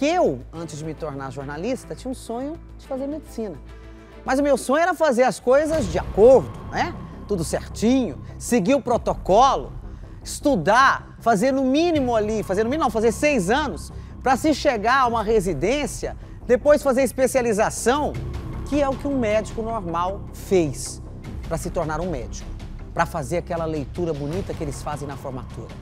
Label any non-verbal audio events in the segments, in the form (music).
que eu, antes de me tornar jornalista, tinha um sonho de fazer medicina. Mas o meu sonho era fazer as coisas de acordo, né? Tudo certinho, seguir o protocolo, estudar, fazer no mínimo ali, fazer no mínimo não, fazer seis anos, para se chegar a uma residência, depois fazer especialização, que é o que um médico normal fez para se tornar um médico, para fazer aquela leitura bonita que eles fazem na formatura.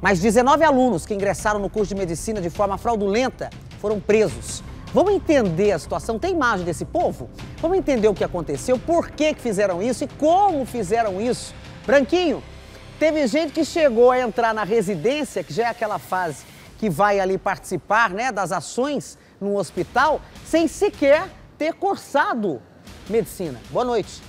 Mas 19 alunos que ingressaram no curso de medicina de forma fraudulenta foram presos. Vamos entender a situação, tem imagem desse povo? Vamos entender o que aconteceu, por que, que fizeram isso e como fizeram isso. Branquinho, teve gente que chegou a entrar na residência, que já é aquela fase que vai ali participar né, das ações no hospital, sem sequer ter cursado medicina. Boa noite.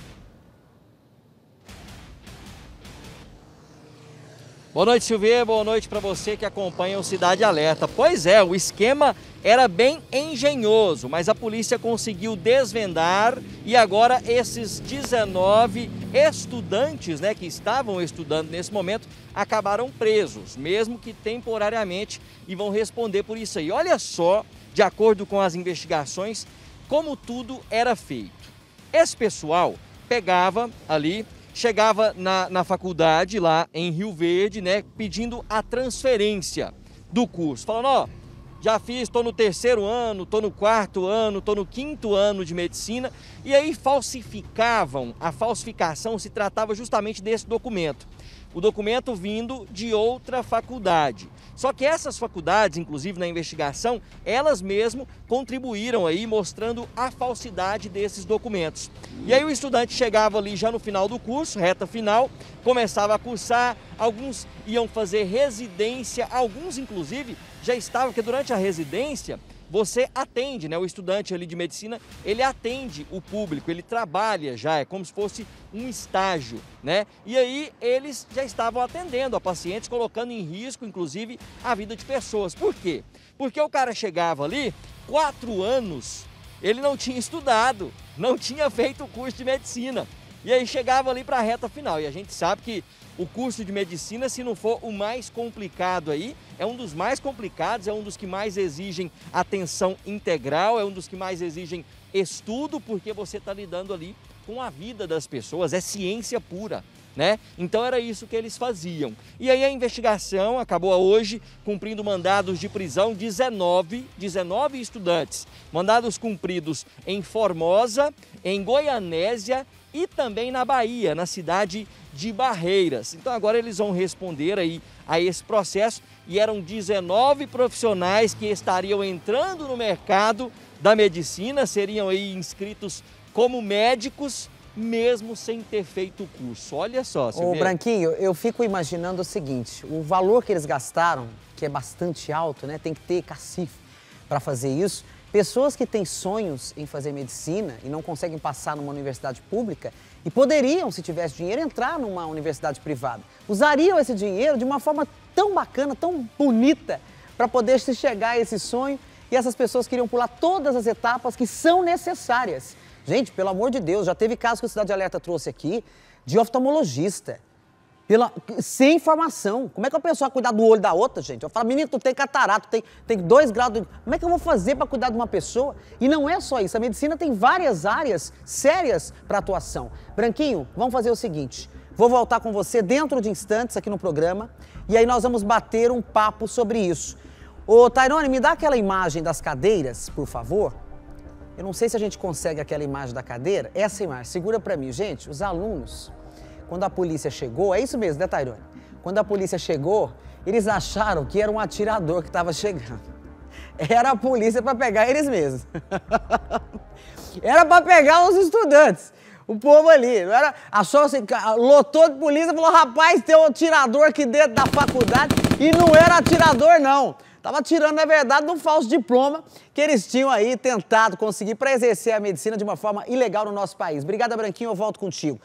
Boa noite, Silvia. Boa noite para você que acompanha o Cidade Alerta. Pois é, o esquema era bem engenhoso, mas a polícia conseguiu desvendar e agora esses 19 estudantes né, que estavam estudando nesse momento acabaram presos, mesmo que temporariamente, e vão responder por isso aí. Olha só, de acordo com as investigações, como tudo era feito. Esse pessoal pegava ali chegava na, na faculdade lá em Rio Verde, né, pedindo a transferência do curso. Falando, ó, já fiz, estou no terceiro ano, estou no quarto ano, estou no quinto ano de medicina, e aí falsificavam, a falsificação se tratava justamente desse documento o documento vindo de outra faculdade. Só que essas faculdades, inclusive na investigação, elas mesmo contribuíram aí mostrando a falsidade desses documentos. E aí o estudante chegava ali já no final do curso, reta final, começava a cursar, alguns iam fazer residência, alguns inclusive já estavam, porque durante a residência você atende, né? O estudante ali de medicina, ele atende o público, ele trabalha já, é como se fosse um estágio, né? E aí eles já estavam atendendo a pacientes, colocando em risco, inclusive, a vida de pessoas. Por quê? Porque o cara chegava ali, quatro anos, ele não tinha estudado, não tinha feito o curso de medicina. E aí chegava ali para a reta final. E a gente sabe que o curso de medicina, se não for o mais complicado aí, é um dos mais complicados, é um dos que mais exigem atenção integral, é um dos que mais exigem estudo, porque você está lidando ali com a vida das pessoas, é ciência pura né? Então era isso que eles faziam. E aí a investigação acabou hoje cumprindo mandados de prisão 19, 19 estudantes. Mandados cumpridos em Formosa, em Goianésia e também na Bahia, na cidade de Barreiras. Então agora eles vão responder aí a esse processo e eram 19 profissionais que estariam entrando no mercado da medicina, seriam aí inscritos como médicos mesmo sem ter feito o curso. Olha só, Silvia. Ô, Branquinho, eu fico imaginando o seguinte, o valor que eles gastaram, que é bastante alto, né? Tem que ter cacife para fazer isso. Pessoas que têm sonhos em fazer medicina e não conseguem passar numa universidade pública e poderiam, se tivesse dinheiro, entrar numa universidade privada. Usariam esse dinheiro de uma forma tão bacana, tão bonita, para poder se chegar a esse sonho e essas pessoas queriam pular todas as etapas que são necessárias Gente, pelo amor de Deus, já teve caso que o Cidade Alerta trouxe aqui de oftalmologista. Pela, sem informação. Como é que a pessoa vai cuidar do olho da outra, gente? Eu falo, menino, tu tem catarata, tu tem, tem dois graus. De... Como é que eu vou fazer para cuidar de uma pessoa? E não é só isso. A medicina tem várias áreas sérias para atuação. Branquinho, vamos fazer o seguinte. Vou voltar com você dentro de instantes aqui no programa e aí nós vamos bater um papo sobre isso. Ô, Tairone, me dá aquela imagem das cadeiras, por favor. Eu não sei se a gente consegue aquela imagem da cadeira. Essa imagem, segura para mim. Gente, os alunos, quando a polícia chegou, é isso mesmo, né, Tairone? Quando a polícia chegou, eles acharam que era um atirador que estava chegando. (laughs) Era a polícia para pegar eles mesmos. (laughs) era para pegar os estudantes. O povo ali, era? Achou assim, lotou de polícia e falou: rapaz, tem um atirador aqui dentro da faculdade e não era atirador, não. Estava tirando, na verdade, de um falso diploma que eles tinham aí tentado conseguir para exercer a medicina de uma forma ilegal no nosso país. Obrigada, Branquinho, eu volto contigo.